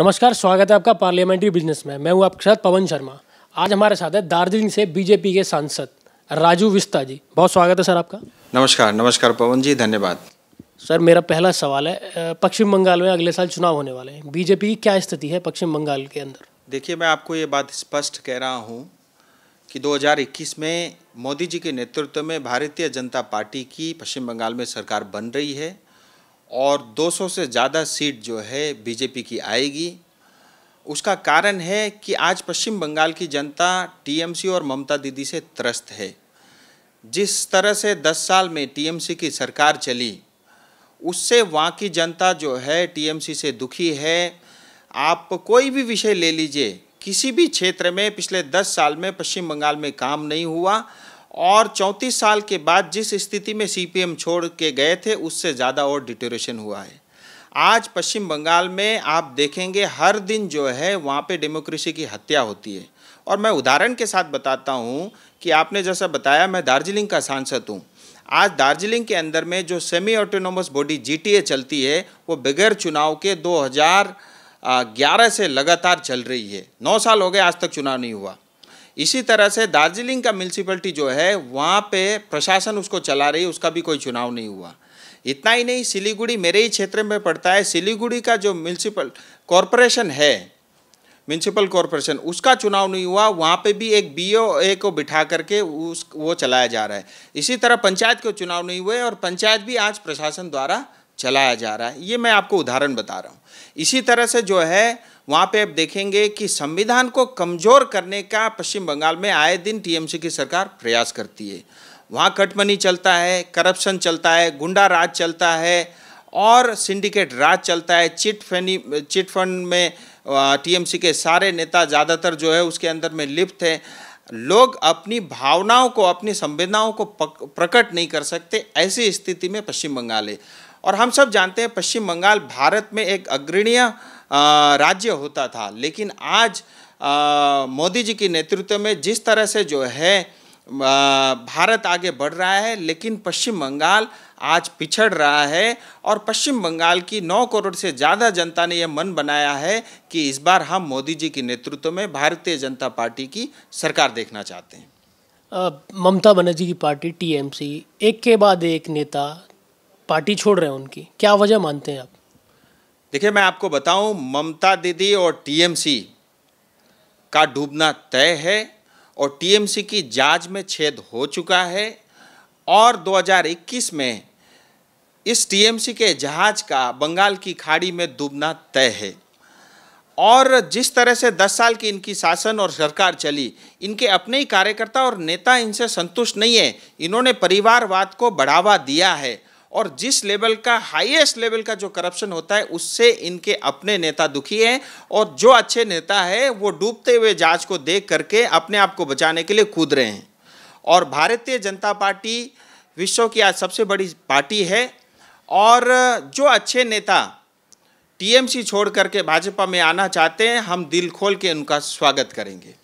नमस्कार स्वागत है आपका पार्लियामेंट्री बिजनेस में मैं हूँ आपके साथ पवन शर्मा आज हमारे साथ है दार्जिलिंग से बीजेपी के सांसद राजू विस्ता जी बहुत स्वागत है सर आपका नमस्कार नमस्कार पवन जी धन्यवाद सर मेरा पहला सवाल है पश्चिम बंगाल में अगले साल चुनाव होने वाले हैं बीजेपी की क्या स्थिति है पश्चिम बंगाल के अंदर देखिए मैं आपको ये बात स्पष्ट कह रहा हूँ कि 2021 में मोदी जी के नेतृत्व में भारतीय जनता पार्टी की पश्चिम बंगाल में सरकार बन रही है और 200 से ज़्यादा सीट जो है बीजेपी की आएगी उसका कारण है कि आज पश्चिम बंगाल की जनता टीएमसी और ममता दीदी से त्रस्त है जिस तरह से 10 साल में टीएमसी की सरकार चली उससे वहाँ की जनता जो है टीएमसी से दुखी है आप कोई भी विषय ले लीजिए किसी भी क्षेत्र में पिछले 10 साल में पश्चिम बंगाल में काम नहीं हुआ और 34 साल के बाद जिस स्थिति में सीपीएम छोड़ के गए थे उससे ज़्यादा और डिटोरेशन हुआ है आज पश्चिम बंगाल में आप देखेंगे हर दिन जो है वहाँ पे डेमोक्रेसी की हत्या होती है और मैं उदाहरण के साथ बताता हूँ कि आपने जैसा बताया मैं दार्जिलिंग का सांसद हूँ आज दार्जिलिंग के अंदर में जो सेमी ऑटोनोमस बॉडी जीटीए चलती है वो बगैर चुनाव के 2011 से लगातार चल रही है नौ साल हो गए आज तक चुनाव नहीं हुआ इसी तरह से दार्जिलिंग का म्यूनसिपलिटी जो है वहाँ पे प्रशासन उसको चला रही है उसका भी कोई चुनाव नहीं हुआ इतना ही नहीं सिलीगुड़ी मेरे ही क्षेत्र में पड़ता है सिलीगुड़ी का जो म्यूनसिपल कॉरपोरेशन है म्यूनसिपल कॉरपोरेशन उसका चुनाव नहीं हुआ वहाँ पे भी एक बी ए को बिठा करके उस वो चलाया जा रहा है इसी तरह पंचायत के चुनाव नहीं हुए और पंचायत भी आज प्रशासन द्वारा चलाया जा रहा है ये मैं आपको उदाहरण बता रहा हूँ इसी तरह से जो है वहाँ पे आप देखेंगे कि संविधान को कमज़ोर करने का पश्चिम बंगाल में आए दिन टीएमसी की सरकार प्रयास करती है वहाँ कटमनी चलता है करप्शन चलता है गुंडा राज चलता है और सिंडिकेट राज चलता है चिट फनी चिट फंड में टीएमसी के सारे नेता ज़्यादातर जो है उसके अंदर में लिप्त है लोग अपनी भावनाओं को अपनी संवेदनाओं को प्रकट नहीं कर सकते ऐसी स्थिति में पश्चिम बंगाल है और हम सब जानते हैं पश्चिम बंगाल भारत में एक अग्रणीय राज्य होता था लेकिन आज मोदी जी के नेतृत्व में जिस तरह से जो है भारत आगे बढ़ रहा है लेकिन पश्चिम बंगाल आज पिछड़ रहा है और पश्चिम बंगाल की 9 करोड़ से ज़्यादा जनता ने यह मन बनाया है कि इस बार हम मोदी जी के नेतृत्व में भारतीय जनता पार्टी की सरकार देखना चाहते हैं ममता बनर्जी की पार्टी टीएमसी एक के बाद एक नेता पार्टी छोड़ रहे हैं उनकी क्या वजह मानते हैं आप देखिए मैं आपको बताऊं ममता दीदी और टीएमसी का डूबना तय है और टीएमसी की जांच में छेद हो चुका है और 2021 में इस टीएमसी के जहाज का बंगाल की खाड़ी में डूबना तय है और जिस तरह से 10 साल की इनकी शासन और सरकार चली इनके अपने ही कार्यकर्ता और नेता इनसे संतुष्ट नहीं है इन्होंने परिवारवाद को बढ़ावा दिया है और जिस लेवल का हाईएस्ट लेवल का जो करप्शन होता है उससे इनके अपने नेता दुखी हैं और जो अच्छे नेता है वो डूबते हुए जांच को देख करके अपने आप को बचाने के लिए कूद रहे हैं और भारतीय जनता पार्टी विश्व की आज सबसे बड़ी पार्टी है और जो अच्छे नेता टीएमसी छोड़ करके भाजपा में आना चाहते हैं हम दिल खोल के उनका स्वागत करेंगे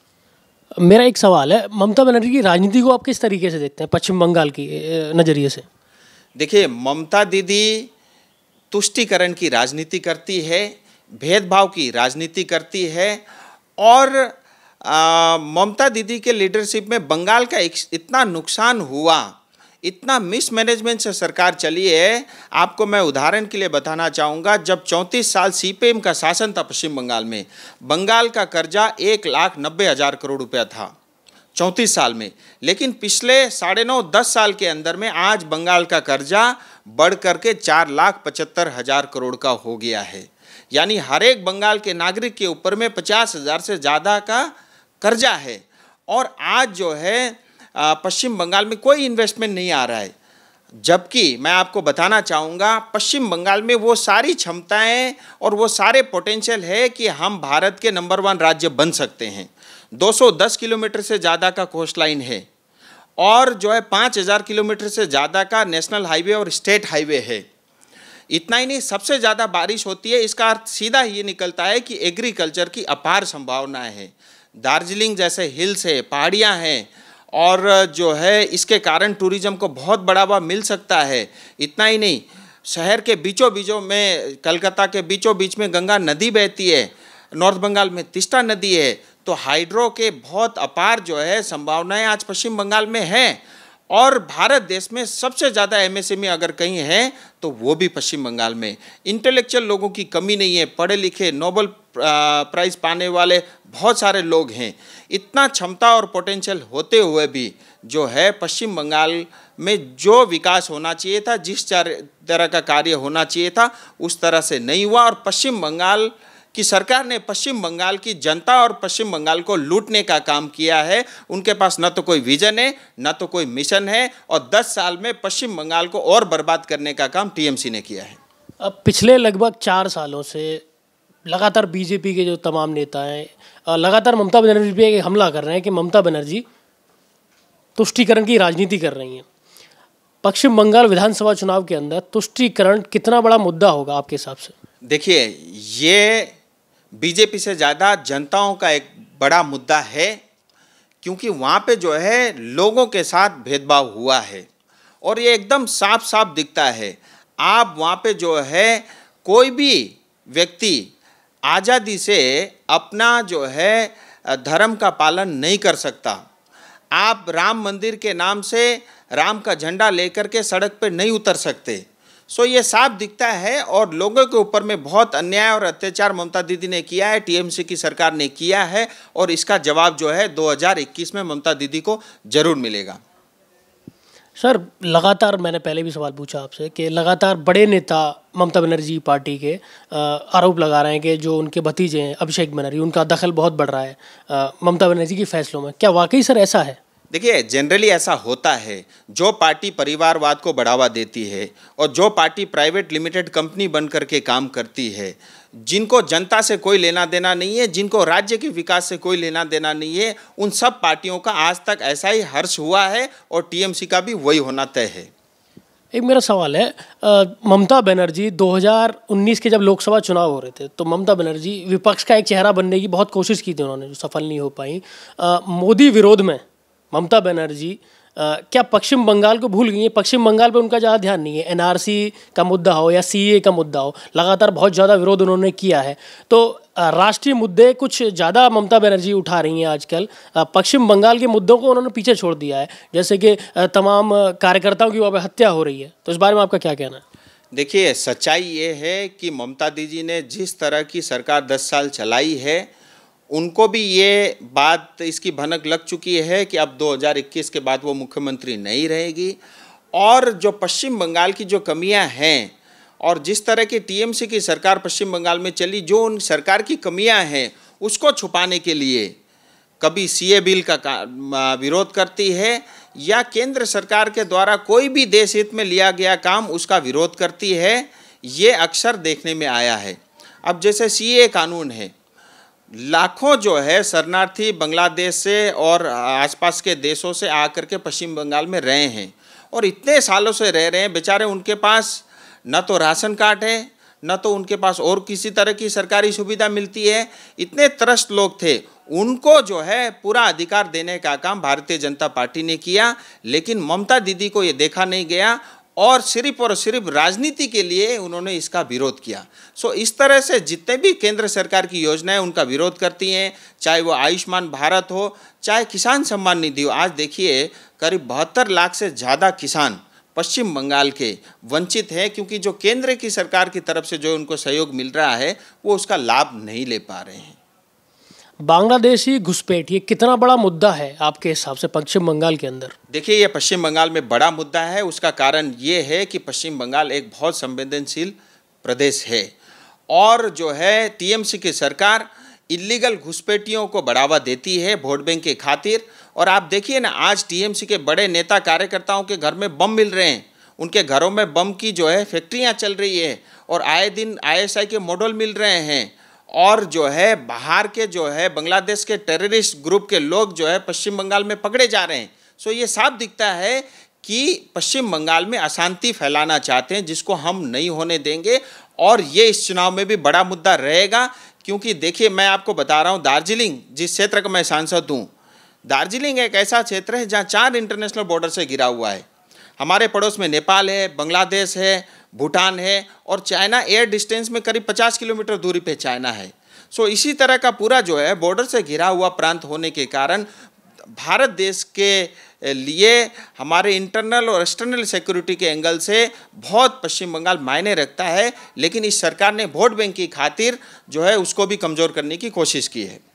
मेरा एक सवाल है ममता बनर्जी की राजनीति को आप किस तरीके से देखते हैं पश्चिम बंगाल की नज़रिए से देखिए ममता दीदी तुष्टिकरण की राजनीति करती है भेदभाव की राजनीति करती है और ममता दीदी के लीडरशिप में बंगाल का इतना नुकसान हुआ इतना मिसमैनेजमेंट से सरकार चली है आपको मैं उदाहरण के लिए बताना चाहूँगा जब 34 साल सीपीएम का शासन था पश्चिम बंगाल में बंगाल का कर्जा एक लाख नब्बे हज़ार करोड़ रुपया था चौंतीस साल में लेकिन पिछले साढ़े नौ दस साल के अंदर में आज बंगाल का कर्जा बढ़ करके चार लाख पचहत्तर हज़ार करोड़ का हो गया है यानी हर एक बंगाल के नागरिक के ऊपर में पचास हज़ार से ज़्यादा का कर्जा है और आज जो है पश्चिम बंगाल में कोई इन्वेस्टमेंट नहीं आ रहा है जबकि मैं आपको बताना चाहूँगा पश्चिम बंगाल में वो सारी क्षमताएँ और वो सारे पोटेंशियल है कि हम भारत के नंबर वन राज्य बन सकते हैं 210 किलोमीटर से ज़्यादा का कोस्ट लाइन है और जो है 5000 किलोमीटर से ज़्यादा का नेशनल हाईवे और स्टेट हाईवे है इतना ही नहीं सबसे ज़्यादा बारिश होती है इसका अर्थ सीधा ये निकलता है कि एग्रीकल्चर की अपार संभावनाएँ हैं दार्जिलिंग जैसे हिल्स है पहाड़ियाँ हैं और जो है इसके कारण टूरिज़्म को बहुत बढ़ावा मिल सकता है इतना ही नहीं शहर के बीचों बीचों में कलकत्ता के बीचों बीच में गंगा नदी बहती है नॉर्थ बंगाल में तिस्टा नदी है तो हाइड्रो के बहुत अपार जो है संभावनाएं आज पश्चिम बंगाल में हैं और भारत देश में सबसे ज़्यादा एमएसएमई e अगर कहीं है तो वो भी पश्चिम बंगाल में इंटेलेक्चुअल लोगों की कमी नहीं है पढ़े लिखे नोबल प्राइज़ पाने वाले बहुत सारे लोग हैं इतना क्षमता और पोटेंशियल होते हुए भी जो है पश्चिम बंगाल में जो विकास होना चाहिए था जिस तरह का कार्य होना चाहिए था उस तरह से नहीं हुआ और पश्चिम बंगाल कि सरकार ने पश्चिम बंगाल की जनता और पश्चिम बंगाल को लूटने का काम किया है उनके पास न तो कोई विजन है न तो कोई मिशन है और 10 साल में पश्चिम बंगाल को और बर्बाद करने का काम टीएमसी ने किया है अब पिछले लगभग चार सालों से लगातार बीजेपी के जो तमाम नेता हैं लगातार ममता बनर्जी पे हमला कर रहे हैं कि ममता बनर्जी तुष्टिकरण की राजनीति कर रही हैं पश्चिम बंगाल विधानसभा चुनाव के अंदर तुष्टिकरण कितना बड़ा मुद्दा होगा आपके हिसाब से देखिए ये बीजेपी से ज़्यादा जनताओं का एक बड़ा मुद्दा है क्योंकि वहाँ पे जो है लोगों के साथ भेदभाव हुआ है और ये एकदम साफ साफ दिखता है आप वहाँ पे जो है कोई भी व्यक्ति आज़ादी से अपना जो है धर्म का पालन नहीं कर सकता आप राम मंदिर के नाम से राम का झंडा लेकर के सड़क पर नहीं उतर सकते सो ये साफ दिखता है और लोगों के ऊपर में बहुत अन्याय और अत्याचार ममता दीदी ने किया है टीएमसी की सरकार ने किया है और इसका जवाब जो है 2021 में ममता दीदी को जरूर मिलेगा सर लगातार मैंने पहले भी सवाल पूछा आपसे कि लगातार बड़े नेता ममता बनर्जी पार्टी के आरोप लगा रहे हैं कि जो उनके भतीजे हैं अभिषेक बनर्जी उनका दखल बहुत बढ़ रहा है ममता बनर्जी के फैसलों में क्या वाकई सर ऐसा है देखिए जनरली ऐसा होता है जो पार्टी परिवारवाद को बढ़ावा देती है और जो पार्टी प्राइवेट लिमिटेड कंपनी बन करके काम करती है जिनको जनता से कोई लेना देना नहीं है जिनको राज्य के विकास से कोई लेना देना नहीं है उन सब पार्टियों का आज तक ऐसा ही हर्ष हुआ है और टीएमसी का भी वही होना तय है एक मेरा सवाल है ममता बनर्जी 2019 के जब लोकसभा चुनाव हो रहे थे तो ममता बनर्जी विपक्ष का एक चेहरा बनने की बहुत कोशिश की थी उन्होंने जो सफल नहीं हो पाई मोदी विरोध में ममता बनर्जी क्या पश्चिम बंगाल को भूल गई है पश्चिम बंगाल पर उनका ज़्यादा ध्यान नहीं है एनआरसी का मुद्दा हो या सीए का मुद्दा हो लगातार बहुत ज़्यादा विरोध उन्होंने किया है तो राष्ट्रीय मुद्दे कुछ ज़्यादा ममता बनर्जी उठा रही हैं आजकल पश्चिम बंगाल के मुद्दों को उन्होंने पीछे छोड़ दिया है जैसे कि तमाम कार्यकर्ताओं की वहाँ पर हत्या हो रही है तो इस बारे में आपका क्या कहना है देखिए सच्चाई ये है कि ममता दीदी ने जिस तरह की सरकार दस साल चलाई है उनको भी ये बात इसकी भनक लग चुकी है कि अब 2021 के बाद वो मुख्यमंत्री नहीं रहेगी और जो पश्चिम बंगाल की जो कमियां हैं और जिस तरह की टीएमसी की सरकार पश्चिम बंगाल में चली जो उन सरकार की कमियां हैं उसको छुपाने के लिए कभी सीए बिल का विरोध करती है या केंद्र सरकार के द्वारा कोई भी देश हित में लिया गया काम उसका विरोध करती है ये अक्सर देखने में आया है अब जैसे सीए कानून है लाखों जो है शरणार्थी बांग्लादेश से और आसपास के देशों से आकर के पश्चिम बंगाल में रहे हैं और इतने सालों से रह रहे हैं बेचारे उनके पास न तो राशन कार्ड है न तो उनके पास और किसी तरह की सरकारी सुविधा मिलती है इतने त्रस्त लोग थे उनको जो है पूरा अधिकार देने का काम भारतीय जनता पार्टी ने किया लेकिन ममता दीदी को ये देखा नहीं गया और सिर्फ और सिर्फ राजनीति के लिए उन्होंने इसका विरोध किया सो इस तरह से जितने भी केंद्र सरकार की योजनाएं उनका विरोध करती हैं चाहे वो आयुष्मान भारत हो चाहे किसान सम्मान निधि हो आज देखिए करीब बहत्तर लाख से ज़्यादा किसान पश्चिम बंगाल के वंचित हैं क्योंकि जो केंद्र की सरकार की तरफ से जो उनको सहयोग मिल रहा है वो उसका लाभ नहीं ले पा रहे हैं बांग्लादेशी घुसपैठ ये कितना बड़ा मुद्दा है आपके हिसाब से पश्चिम बंगाल के अंदर देखिए ये पश्चिम बंगाल में बड़ा मुद्दा है उसका कारण ये है कि पश्चिम बंगाल एक बहुत संवेदनशील प्रदेश है और जो है टीएमसी की सरकार इलीगल घुसपैठियों को बढ़ावा देती है वोट बैंक की खातिर और आप देखिए ना आज टीएमसी के बड़े नेता कार्यकर्ताओं के घर में बम मिल रहे हैं उनके घरों में बम की जो है फैक्ट्रियाँ चल रही है और आए दिन आईएसआई के मॉडल मिल रहे हैं और जो है बाहर के जो है बांग्लादेश के टेररिस्ट ग्रुप के लोग जो है पश्चिम बंगाल में पकड़े जा रहे हैं सो ये साफ दिखता है कि पश्चिम बंगाल में अशांति फैलाना चाहते हैं जिसको हम नहीं होने देंगे और ये इस चुनाव में भी बड़ा मुद्दा रहेगा क्योंकि देखिए मैं आपको बता रहा हूँ दार्जिलिंग जिस क्षेत्र का मैं सांसद हूँ दार्जिलिंग एक ऐसा क्षेत्र है जहाँ चार इंटरनेशनल बॉर्डर से घिरा हुआ है हमारे पड़ोस में नेपाल है बांग्लादेश है भूटान है और चाइना एयर डिस्टेंस में करीब 50 किलोमीटर दूरी पे चाइना है सो इसी तरह का पूरा जो है बॉर्डर से घिरा हुआ प्रांत होने के कारण भारत देश के लिए हमारे इंटरनल और एक्सटर्नल सिक्योरिटी के एंगल से बहुत पश्चिम बंगाल मायने रखता है लेकिन इस सरकार ने वोट बैंक की खातिर जो है उसको भी कमज़ोर करने की कोशिश की है